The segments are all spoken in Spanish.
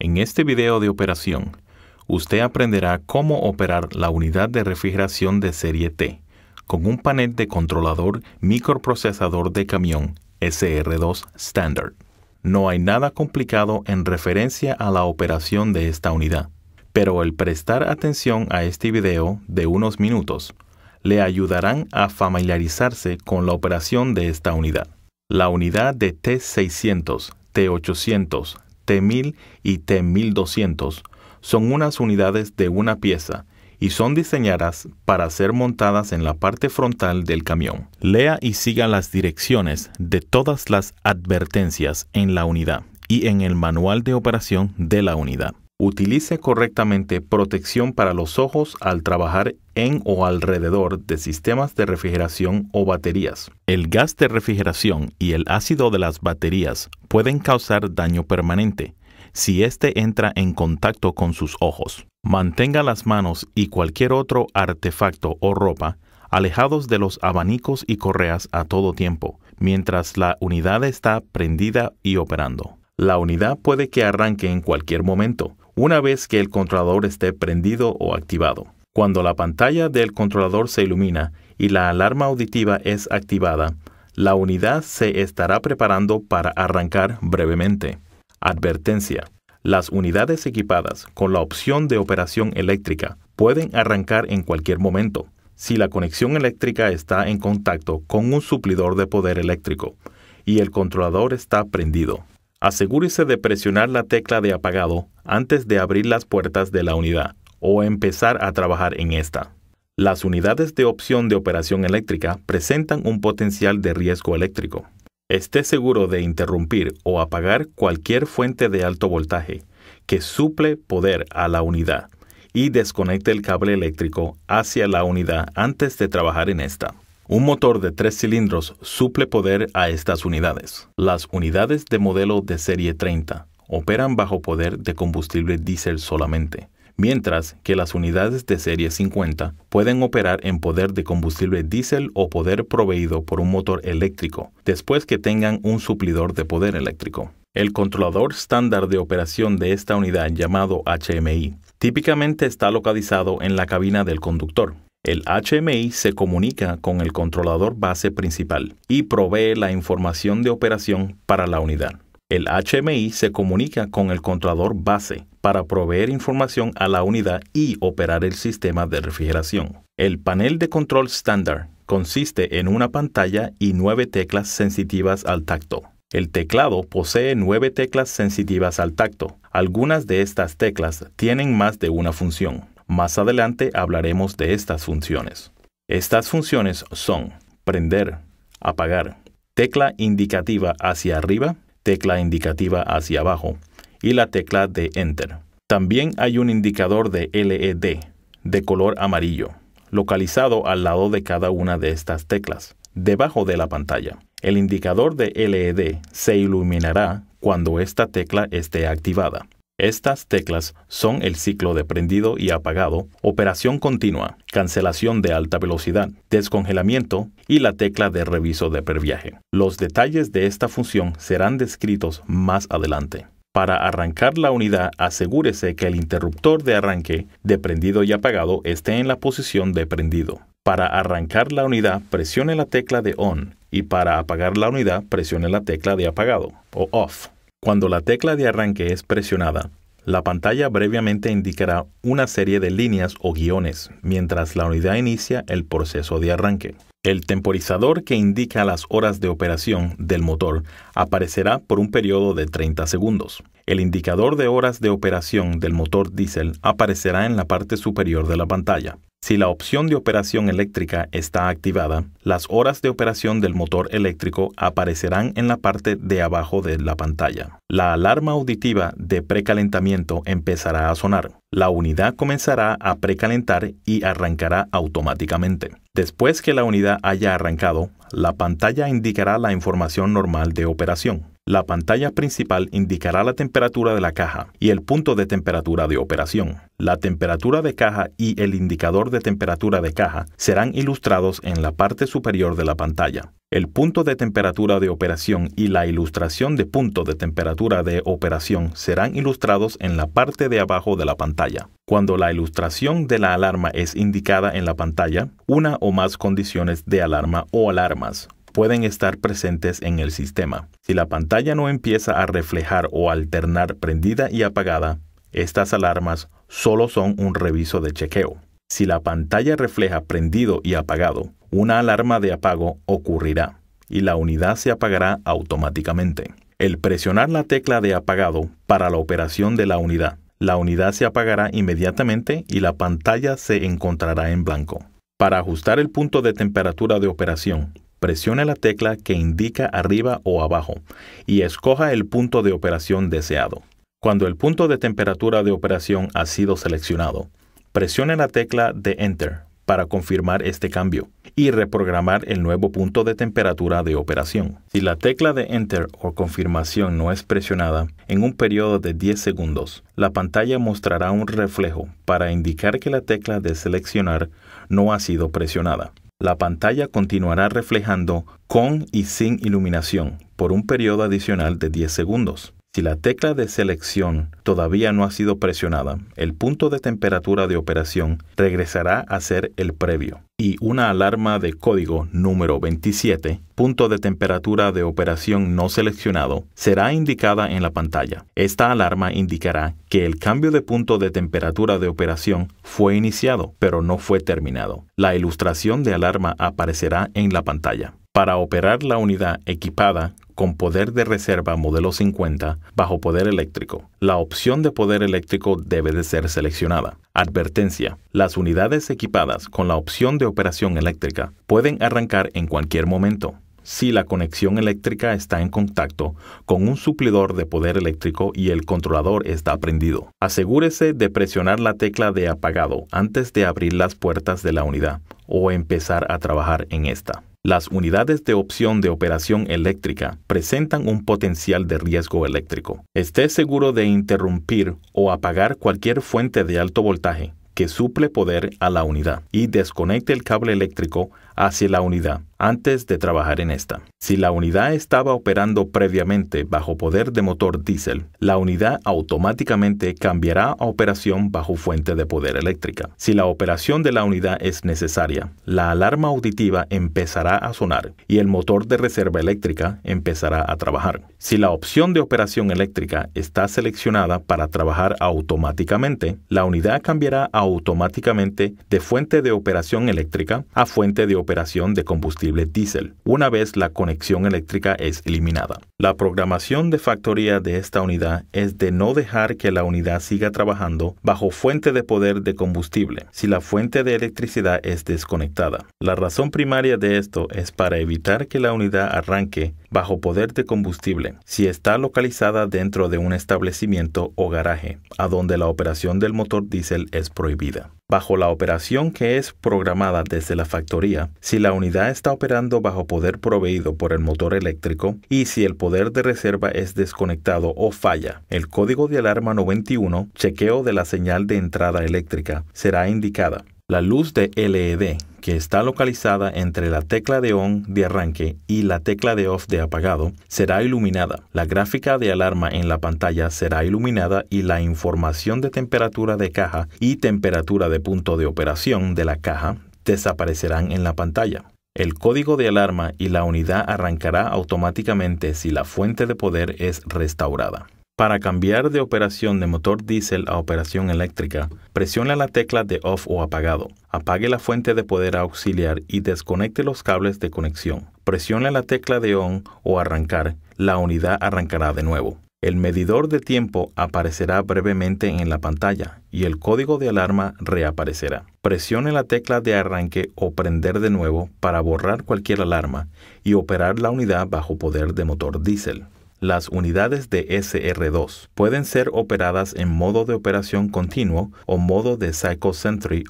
En este video de operación, usted aprenderá cómo operar la unidad de refrigeración de serie T con un panel de controlador microprocesador de camión SR2 Standard. No hay nada complicado en referencia a la operación de esta unidad, pero el prestar atención a este video de unos minutos le ayudarán a familiarizarse con la operación de esta unidad. La unidad de T600, T800, T1000 y T1200 son unas unidades de una pieza y son diseñadas para ser montadas en la parte frontal del camión. Lea y siga las direcciones de todas las advertencias en la unidad y en el manual de operación de la unidad. Utilice correctamente protección para los ojos al trabajar en o alrededor de sistemas de refrigeración o baterías. El gas de refrigeración y el ácido de las baterías pueden causar daño permanente si éste entra en contacto con sus ojos. Mantenga las manos y cualquier otro artefacto o ropa alejados de los abanicos y correas a todo tiempo, mientras la unidad está prendida y operando. La unidad puede que arranque en cualquier momento una vez que el controlador esté prendido o activado. Cuando la pantalla del controlador se ilumina y la alarma auditiva es activada, la unidad se estará preparando para arrancar brevemente. Advertencia. Las unidades equipadas con la opción de operación eléctrica pueden arrancar en cualquier momento si la conexión eléctrica está en contacto con un suplidor de poder eléctrico y el controlador está prendido. Asegúrese de presionar la tecla de apagado antes de abrir las puertas de la unidad o empezar a trabajar en esta. Las unidades de opción de operación eléctrica presentan un potencial de riesgo eléctrico. Esté seguro de interrumpir o apagar cualquier fuente de alto voltaje que suple poder a la unidad y desconecte el cable eléctrico hacia la unidad antes de trabajar en esta. Un motor de tres cilindros suple poder a estas unidades. Las unidades de modelo de serie 30 operan bajo poder de combustible diésel solamente, mientras que las unidades de serie 50 pueden operar en poder de combustible diésel o poder proveído por un motor eléctrico, después que tengan un suplidor de poder eléctrico. El controlador estándar de operación de esta unidad llamado HMI típicamente está localizado en la cabina del conductor. El HMI se comunica con el controlador base principal y provee la información de operación para la unidad. El HMI se comunica con el controlador base para proveer información a la unidad y operar el sistema de refrigeración. El panel de control estándar consiste en una pantalla y nueve teclas sensitivas al tacto. El teclado posee nueve teclas sensitivas al tacto. Algunas de estas teclas tienen más de una función. Más adelante hablaremos de estas funciones. Estas funciones son prender, apagar, tecla indicativa hacia arriba, tecla indicativa hacia abajo y la tecla de Enter. También hay un indicador de LED de color amarillo, localizado al lado de cada una de estas teclas, debajo de la pantalla. El indicador de LED se iluminará cuando esta tecla esté activada. Estas teclas son el ciclo de prendido y apagado, operación continua, cancelación de alta velocidad, descongelamiento y la tecla de reviso de perviaje. Los detalles de esta función serán descritos más adelante. Para arrancar la unidad, asegúrese que el interruptor de arranque de prendido y apagado esté en la posición de prendido. Para arrancar la unidad, presione la tecla de on y para apagar la unidad, presione la tecla de apagado o off. Cuando la tecla de arranque es presionada, la pantalla brevemente indicará una serie de líneas o guiones mientras la unidad inicia el proceso de arranque. El temporizador que indica las horas de operación del motor aparecerá por un periodo de 30 segundos. El indicador de horas de operación del motor diésel aparecerá en la parte superior de la pantalla. Si la opción de operación eléctrica está activada, las horas de operación del motor eléctrico aparecerán en la parte de abajo de la pantalla. La alarma auditiva de precalentamiento empezará a sonar. La unidad comenzará a precalentar y arrancará automáticamente. Después que la unidad haya arrancado, la pantalla indicará la información normal de operación. La pantalla principal indicará la temperatura de la caja y el punto de temperatura de operación. La temperatura de caja y el indicador de temperatura de caja serán ilustrados en la parte superior de la pantalla. El punto de temperatura de operación y la ilustración de punto de temperatura de operación serán ilustrados en la parte de abajo de la pantalla. Cuando la ilustración de la alarma es indicada en la pantalla, una o más condiciones de alarma o alarmas pueden estar presentes en el sistema. Si la pantalla no empieza a reflejar o alternar prendida y apagada, estas alarmas solo son un reviso de chequeo. Si la pantalla refleja prendido y apagado, una alarma de apago ocurrirá y la unidad se apagará automáticamente. El presionar la tecla de apagado para la operación de la unidad. La unidad se apagará inmediatamente y la pantalla se encontrará en blanco. Para ajustar el punto de temperatura de operación, presione la tecla que indica arriba o abajo y escoja el punto de operación deseado. Cuando el punto de temperatura de operación ha sido seleccionado, presione la tecla de Enter para confirmar este cambio y reprogramar el nuevo punto de temperatura de operación. Si la tecla de Enter o confirmación no es presionada, en un periodo de 10 segundos, la pantalla mostrará un reflejo para indicar que la tecla de seleccionar no ha sido presionada la pantalla continuará reflejando con y sin iluminación por un periodo adicional de 10 segundos. Si la tecla de selección todavía no ha sido presionada, el punto de temperatura de operación regresará a ser el previo y una alarma de código número 27, punto de temperatura de operación no seleccionado, será indicada en la pantalla. Esta alarma indicará que el cambio de punto de temperatura de operación fue iniciado, pero no fue terminado. La ilustración de alarma aparecerá en la pantalla para operar la unidad equipada con poder de reserva modelo 50 bajo poder eléctrico. La opción de poder eléctrico debe de ser seleccionada. Advertencia. Las unidades equipadas con la opción de operación eléctrica pueden arrancar en cualquier momento si la conexión eléctrica está en contacto con un suplidor de poder eléctrico y el controlador está prendido. Asegúrese de presionar la tecla de apagado antes de abrir las puertas de la unidad o empezar a trabajar en esta. Las unidades de opción de operación eléctrica presentan un potencial de riesgo eléctrico. Esté seguro de interrumpir o apagar cualquier fuente de alto voltaje que suple poder a la unidad y desconecte el cable eléctrico hacia la unidad antes de trabajar en esta. Si la unidad estaba operando previamente bajo poder de motor diésel, la unidad automáticamente cambiará a operación bajo fuente de poder eléctrica. Si la operación de la unidad es necesaria, la alarma auditiva empezará a sonar y el motor de reserva eléctrica empezará a trabajar. Si la opción de operación eléctrica está seleccionada para trabajar automáticamente, la unidad cambiará automáticamente de fuente de operación eléctrica a fuente de operación de combustible Diesel una vez la conexión eléctrica es eliminada. La programación de factoría de esta unidad es de no dejar que la unidad siga trabajando bajo fuente de poder de combustible si la fuente de electricidad es desconectada. La razón primaria de esto es para evitar que la unidad arranque bajo poder de combustible si está localizada dentro de un establecimiento o garaje, a donde la operación del motor diésel es prohibida. Bajo la operación que es programada desde la factoría, si la unidad está operando bajo poder proveído por el motor eléctrico y si el poder de reserva es desconectado o falla, el código de alarma 91, chequeo de la señal de entrada eléctrica, será indicada. La luz de LED que está localizada entre la tecla de on de arranque y la tecla de off de apagado, será iluminada. La gráfica de alarma en la pantalla será iluminada y la información de temperatura de caja y temperatura de punto de operación de la caja desaparecerán en la pantalla. El código de alarma y la unidad arrancará automáticamente si la fuente de poder es restaurada. Para cambiar de operación de motor diésel a operación eléctrica, presione la tecla de off o apagado. Apague la fuente de poder auxiliar y desconecte los cables de conexión. Presione la tecla de on o arrancar. La unidad arrancará de nuevo. El medidor de tiempo aparecerá brevemente en la pantalla y el código de alarma reaparecerá. Presione la tecla de arranque o prender de nuevo para borrar cualquier alarma y operar la unidad bajo poder de motor diésel. Las unidades de SR2 pueden ser operadas en modo de operación continuo o modo de cycle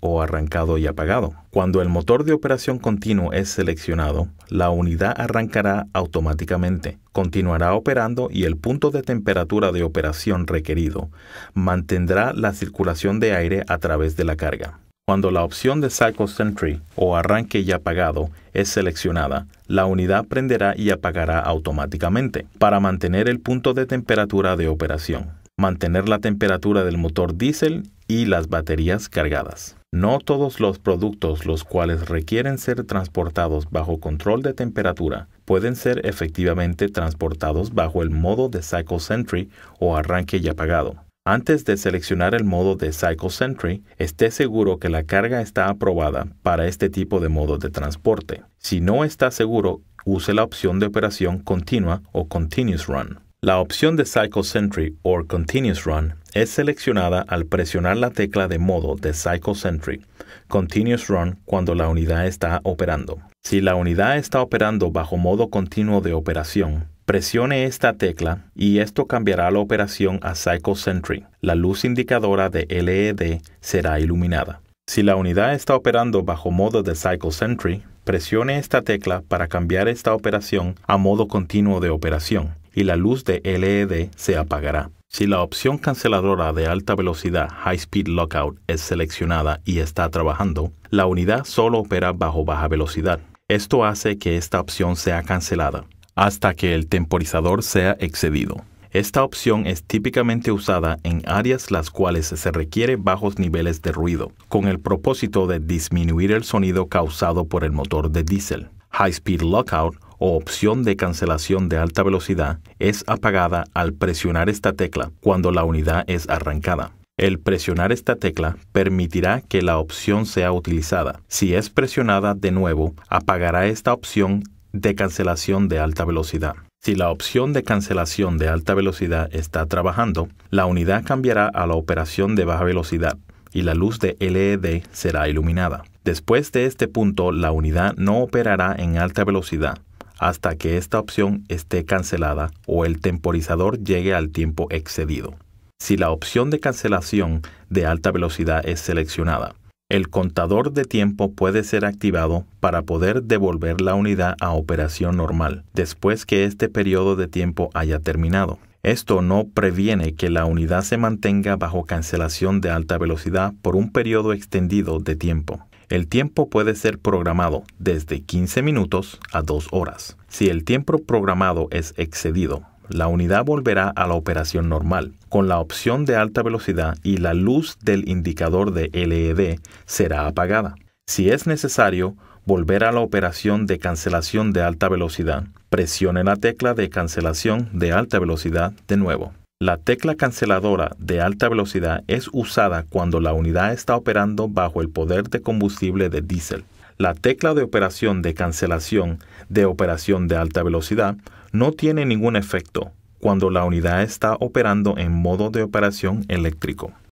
o arrancado y apagado. Cuando el motor de operación continuo es seleccionado, la unidad arrancará automáticamente, continuará operando y el punto de temperatura de operación requerido mantendrá la circulación de aire a través de la carga. Cuando la opción de Cycle Sentry o arranque y apagado es seleccionada, la unidad prenderá y apagará automáticamente para mantener el punto de temperatura de operación, mantener la temperatura del motor diésel y las baterías cargadas. No todos los productos los cuales requieren ser transportados bajo control de temperatura pueden ser efectivamente transportados bajo el modo de Cycle Sentry o arranque y apagado. Antes de seleccionar el modo de Cycle Sentry, esté seguro que la carga está aprobada para este tipo de modo de transporte. Si no está seguro, use la opción de operación continua o Continuous Run. La opción de Cycle Sentry o Continuous Run es seleccionada al presionar la tecla de modo de Cycle Sentry, Continuous Run cuando la unidad está operando. Si la unidad está operando bajo modo continuo de operación, Presione esta tecla y esto cambiará la operación a Cycle Sentry. La luz indicadora de LED será iluminada. Si la unidad está operando bajo modo de Cycle Sentry, presione esta tecla para cambiar esta operación a modo continuo de operación y la luz de LED se apagará. Si la opción canceladora de alta velocidad High Speed Lockout es seleccionada y está trabajando, la unidad solo opera bajo baja velocidad. Esto hace que esta opción sea cancelada hasta que el temporizador sea excedido. Esta opción es típicamente usada en áreas las cuales se requiere bajos niveles de ruido, con el propósito de disminuir el sonido causado por el motor de diésel. High Speed Lockout o opción de cancelación de alta velocidad es apagada al presionar esta tecla cuando la unidad es arrancada. El presionar esta tecla permitirá que la opción sea utilizada. Si es presionada de nuevo, apagará esta opción de cancelación de alta velocidad. Si la opción de cancelación de alta velocidad está trabajando, la unidad cambiará a la operación de baja velocidad y la luz de LED será iluminada. Después de este punto, la unidad no operará en alta velocidad hasta que esta opción esté cancelada o el temporizador llegue al tiempo excedido. Si la opción de cancelación de alta velocidad es seleccionada, el contador de tiempo puede ser activado para poder devolver la unidad a operación normal después que este periodo de tiempo haya terminado. Esto no previene que la unidad se mantenga bajo cancelación de alta velocidad por un periodo extendido de tiempo. El tiempo puede ser programado desde 15 minutos a 2 horas. Si el tiempo programado es excedido, la unidad volverá a la operación normal, con la opción de alta velocidad y la luz del indicador de LED será apagada. Si es necesario, volver a la operación de cancelación de alta velocidad, presione la tecla de cancelación de alta velocidad de nuevo. La tecla canceladora de alta velocidad es usada cuando la unidad está operando bajo el poder de combustible de diésel. La tecla de operación de cancelación de operación de alta velocidad no tiene ningún efecto cuando la unidad está operando en modo de operación eléctrico.